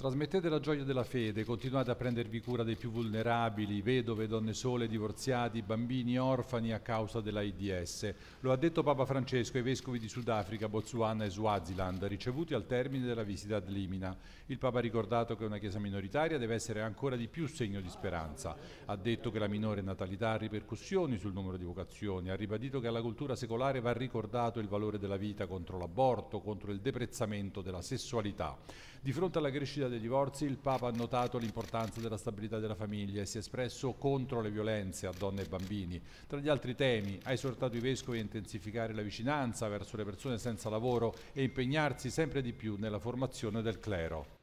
Trasmettete la gioia della fede, continuate a prendervi cura dei più vulnerabili, vedove, donne sole, divorziati, bambini, orfani a causa dell'AIDS. Lo ha detto Papa Francesco ai vescovi di Sudafrica, Botswana e Swaziland, ricevuti al termine della visita ad Limina. Il Papa ha ricordato che una chiesa minoritaria deve essere ancora di più segno di speranza. Ha detto che la minore natalità ha ripercussioni sul numero di vocazioni, ha ribadito che alla cultura secolare va ricordato il valore della vita contro l'aborto, contro il deprezzamento della sessualità. Di fronte alla crescita dei divorzi, il Papa ha notato l'importanza della stabilità della famiglia e si è espresso contro le violenze a donne e bambini. Tra gli altri temi, ha esortato i vescovi a intensificare la vicinanza verso le persone senza lavoro e impegnarsi sempre di più nella formazione del clero.